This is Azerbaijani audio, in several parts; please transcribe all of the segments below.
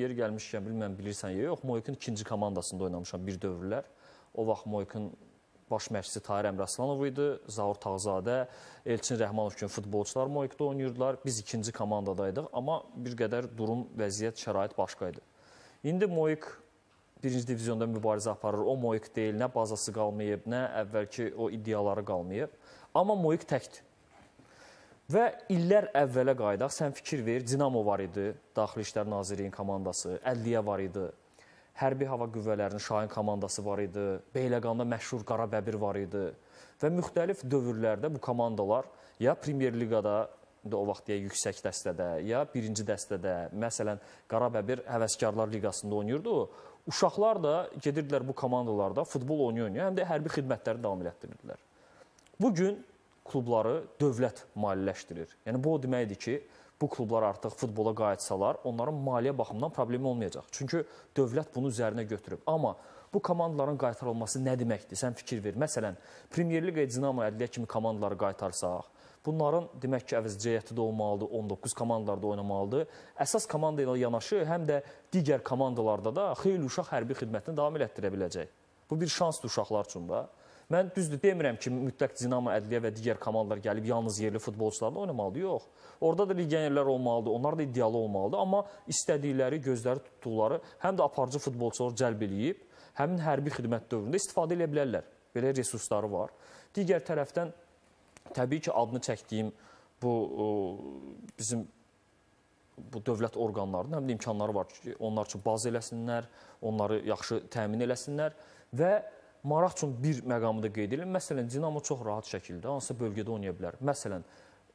Yeri gəlmişkən, bilmirəm bilirsən ya yox, Moykin ikinci komandasında oynamışam bir dövrlər. O vaxt Moykin baş məşqçisi Tahir Əmraslanov idi, Zaur Tağzadə, Elçin Rəhmanov kimi futbolçular Moyqda oynayırdılar. Biz ikinci komandadaydıq, amma bir qədər durum, vəziyyət, şərait başqa idi. İndi Moyq birinci divizionda mübarizə aparır. O Moyq deyil, nə bazası qalmayıb, nə əvvəlki o iddiaları qalmayıb. Amma Moyq təkdir. Və illər əvvələ qayıdaq, sən fikir ver, Dinamo var idi, Daxili İşlər Nazirliyinin komandası, Ədliyyə var idi, Hərbi Hava Qüvvələrinin Şahin komandası var idi, Beyləqanda məşhur Qarabəbir var idi və müxtəlif dövrlərdə bu komandalar ya Premier Liqada də o vaxt deyə yüksək dəstədə, ya birinci dəstədə, məsələn, Qarabəbir Həvəskarlar Liqasında oynayırdı o. Uşaqlar da gedirdilər bu komandalarda futbol oynaya-oynaya, həm də hərbi xidmətləri davam elətdirirdilər. Bu gün klubları dövlət maliyyələşdirir. Yəni bu o deməkdir ki, bu klublar artıq futbola qayıtsalar, onların maliyyə baxımından problemi olmayacaq. Çünki dövlət bunu üzərinə götürüb. Amma bu komandaların qaytarılması nə deməkdir? Sən fikir ver. Məsələn, Premyer Liqaya Dinamo Ədliyyə kimi komandaları qaytarsaq, bunların demək ki, əvəzcəyiyyəti də olmalıdır, 19 komandalarda oynamalıdır. Əsas komanda ilə yanaşı həm də digər komandalarda da xeyli uşaq hərbi xidmətini davam elətdirə biləcək. Bu bir şansdır uşaqlar üçün də. Mən düzdür demirəm ki, mütləq Dinamo, Ədliyyə və digər komandalar gəlib yalnız yerli futbolçularla oynamalı, yox. Orada da legionerlər olmalıdır, onlar da iddialı olmalıdır, amma istədikləri, gözləri tutduqları həm də aparıcı futbolçuları cəlb eləyib, həmin hərbi xidmət dövründə istifadə edə bilərlər. Belə resursları var. Digər tərəfdən təbii ki, adını çəkdiyim bu bizim bu dövlət orqanlarının həm də imkanları var ki, onlar üçün baz eləsinlər, onları yaxşı təmin eləsinlər və maraq üçün bir məqamı da qeyd edirəm. Məsələn, Dinamo çox rahat şəkildə hansısa bölgədə oynaya bilər. Məsələn,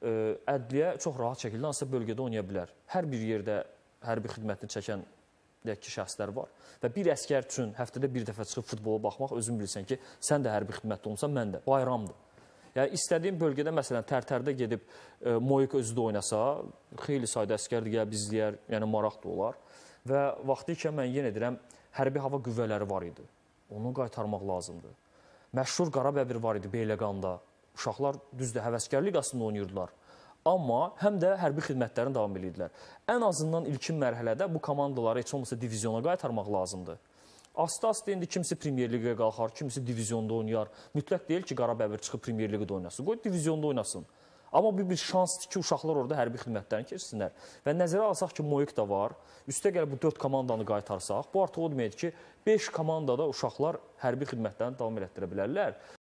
e, ədliyyə çox rahat şəkildə hansısa bölgədə oynaya bilər. Hər bir yerdə hərbi xidmətini çəkən deyək ki, şəxslər var. Və bir əskər üçün həftədə bir dəfə çıxıb futbola baxmaq özün bilirsən ki, sən də hərbi xidmətdə olmusan, mən də. Bayramdır. Yəni istədiyin bölgədə məsələn Tərtərdə gedib e, Moyk özü də oynasa, xeyli sayda əskər də gəlib izləyər, yəni maraq da olar. Və vaxtı ikən mən yenə deyirəm, hərbi hava qüvvələri var idi. Onu qaytarmaq lazımdır. Məşhur Qarabəbir var idi Beyləqanda. Uşaqlar düzdür həvəskarlıq aslında oynayırdılar. Amma həm də hərbi xidmətlərini davam edirdilər. Ən azından ilkin mərhələdə bu komandaları heç olmasa diviziona qaytarmaq lazımdır. Asta-asta indi kimisi Premyer Liqaya qalxar, kimisi divizionda oynayar. Mütləq deyil ki, Qarabəbir çıxıb Premyer Liqada oynasın. Qoy divizionda oynasın. Amma bu bir şansdır ki, uşaqlar orada hərbi xidmətdən keçsinlər. Və nəzərə alsaq ki, Moyik da var. Üstə gəl bu 4 komandanı qaytarsaq, bu artıq o deməkdir ki, 5 komandada uşaqlar hərbi xidmətlərini davam elətdirə bilərlər.